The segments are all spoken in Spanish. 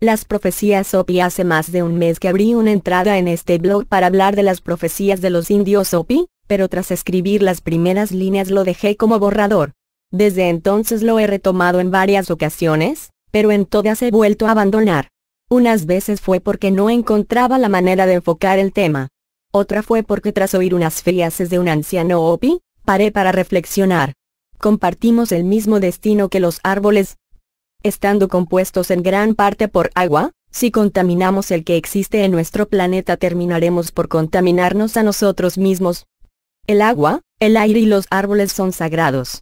Las profecías Opi Hace más de un mes que abrí una entrada en este blog para hablar de las profecías de los indios Opi, pero tras escribir las primeras líneas lo dejé como borrador. Desde entonces lo he retomado en varias ocasiones, pero en todas he vuelto a abandonar. Unas veces fue porque no encontraba la manera de enfocar el tema. Otra fue porque tras oír unas frases de un anciano Opi, paré para reflexionar. Compartimos el mismo destino que los árboles, estando compuestos en gran parte por agua, si contaminamos el que existe en nuestro planeta terminaremos por contaminarnos a nosotros mismos. El agua, el aire y los árboles son sagrados.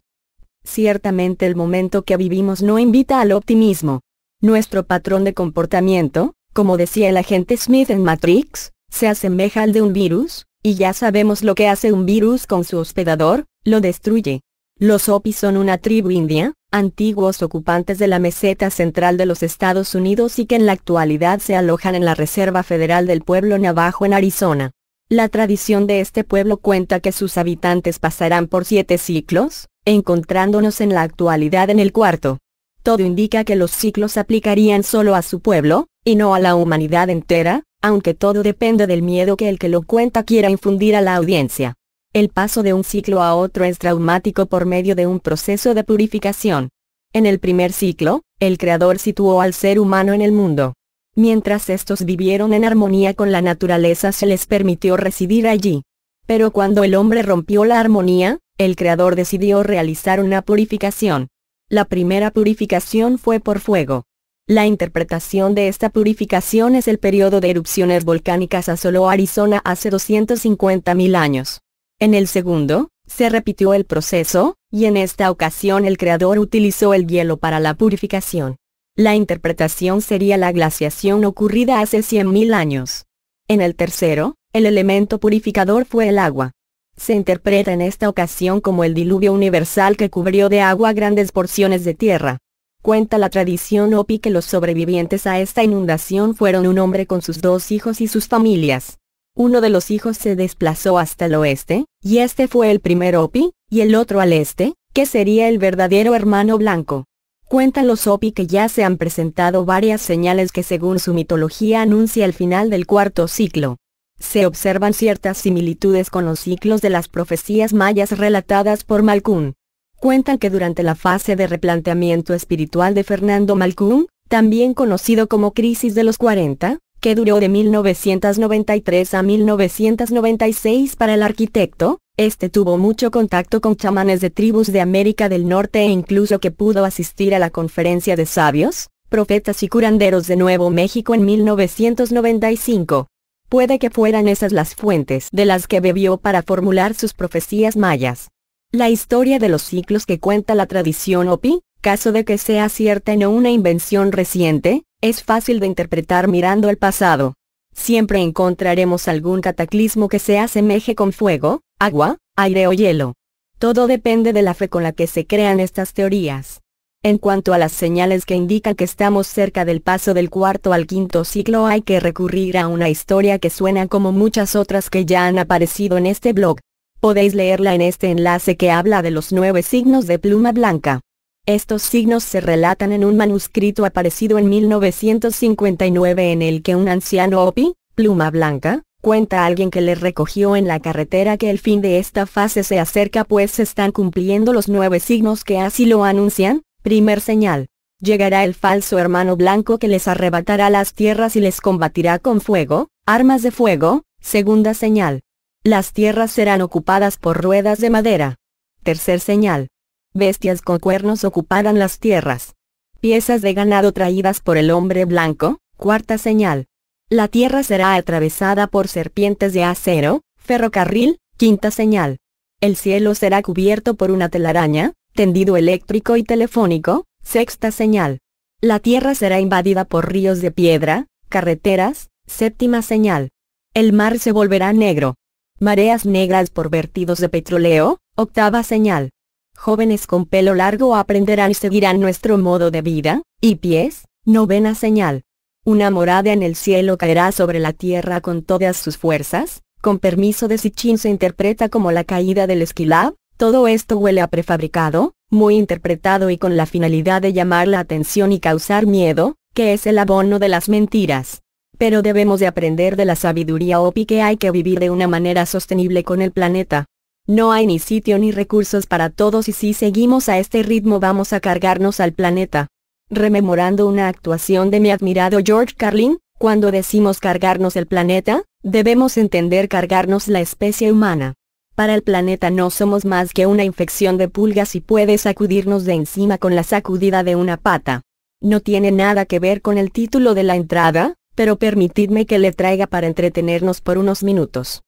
Ciertamente el momento que vivimos no invita al optimismo. Nuestro patrón de comportamiento, como decía el agente Smith en Matrix, se asemeja al de un virus, y ya sabemos lo que hace un virus con su hospedador, lo destruye. Los Opis son una tribu india, antiguos ocupantes de la meseta central de los Estados Unidos y que en la actualidad se alojan en la Reserva Federal del Pueblo Navajo en Arizona. La tradición de este pueblo cuenta que sus habitantes pasarán por siete ciclos, encontrándonos en la actualidad en el cuarto. Todo indica que los ciclos aplicarían solo a su pueblo, y no a la humanidad entera, aunque todo depende del miedo que el que lo cuenta quiera infundir a la audiencia. El paso de un ciclo a otro es traumático por medio de un proceso de purificación. En el primer ciclo, el Creador situó al ser humano en el mundo. Mientras estos vivieron en armonía con la naturaleza se les permitió residir allí. Pero cuando el hombre rompió la armonía, el Creador decidió realizar una purificación. La primera purificación fue por fuego. La interpretación de esta purificación es el periodo de erupciones volcánicas solo Arizona hace 250.000 años. En el segundo, se repitió el proceso, y en esta ocasión el creador utilizó el hielo para la purificación. La interpretación sería la glaciación ocurrida hace 100.000 años. En el tercero, el elemento purificador fue el agua. Se interpreta en esta ocasión como el diluvio universal que cubrió de agua grandes porciones de tierra. Cuenta la tradición Opi que los sobrevivientes a esta inundación fueron un hombre con sus dos hijos y sus familias. Uno de los hijos se desplazó hasta el oeste, y este fue el primer Opi, y el otro al este, que sería el verdadero hermano blanco. Cuentan los Opi que ya se han presentado varias señales que según su mitología anuncia el final del cuarto ciclo. Se observan ciertas similitudes con los ciclos de las profecías mayas relatadas por Malkun. Cuentan que durante la fase de replanteamiento espiritual de Fernando Malkun, también conocido como Crisis de los 40, que duró de 1993 a 1996 para el arquitecto, este tuvo mucho contacto con chamanes de tribus de América del Norte e incluso que pudo asistir a la conferencia de sabios, profetas y curanderos de Nuevo México en 1995. Puede que fueran esas las fuentes de las que bebió para formular sus profecías mayas. La historia de los ciclos que cuenta la tradición Opi, caso de que sea cierta y no una invención reciente, es fácil de interpretar mirando el pasado. Siempre encontraremos algún cataclismo que se asemeje con fuego, agua, aire o hielo. Todo depende de la fe con la que se crean estas teorías. En cuanto a las señales que indican que estamos cerca del paso del cuarto al quinto siglo hay que recurrir a una historia que suena como muchas otras que ya han aparecido en este blog. Podéis leerla en este enlace que habla de los nueve signos de pluma blanca. Estos signos se relatan en un manuscrito aparecido en 1959 en el que un anciano Opi, pluma blanca, cuenta a alguien que le recogió en la carretera que el fin de esta fase se acerca pues se están cumpliendo los nueve signos que así lo anuncian, primer señal. Llegará el falso hermano blanco que les arrebatará las tierras y les combatirá con fuego, armas de fuego, segunda señal. Las tierras serán ocupadas por ruedas de madera. Tercer señal bestias con cuernos ocuparán las tierras. Piezas de ganado traídas por el hombre blanco, cuarta señal. La tierra será atravesada por serpientes de acero, ferrocarril, quinta señal. El cielo será cubierto por una telaraña, tendido eléctrico y telefónico, sexta señal. La tierra será invadida por ríos de piedra, carreteras, séptima señal. El mar se volverá negro. Mareas negras por vertidos de petróleo, octava señal jóvenes con pelo largo aprenderán y seguirán nuestro modo de vida, y pies, novena señal. Una morada en el cielo caerá sobre la tierra con todas sus fuerzas, con permiso de Sichin se interpreta como la caída del esquilab, todo esto huele a prefabricado, muy interpretado y con la finalidad de llamar la atención y causar miedo, que es el abono de las mentiras. Pero debemos de aprender de la sabiduría OPI que hay que vivir de una manera sostenible con el planeta. No hay ni sitio ni recursos para todos y si seguimos a este ritmo vamos a cargarnos al planeta. Rememorando una actuación de mi admirado George Carlin, cuando decimos cargarnos el planeta, debemos entender cargarnos la especie humana. Para el planeta no somos más que una infección de pulgas y puede sacudirnos de encima con la sacudida de una pata. No tiene nada que ver con el título de la entrada, pero permitidme que le traiga para entretenernos por unos minutos.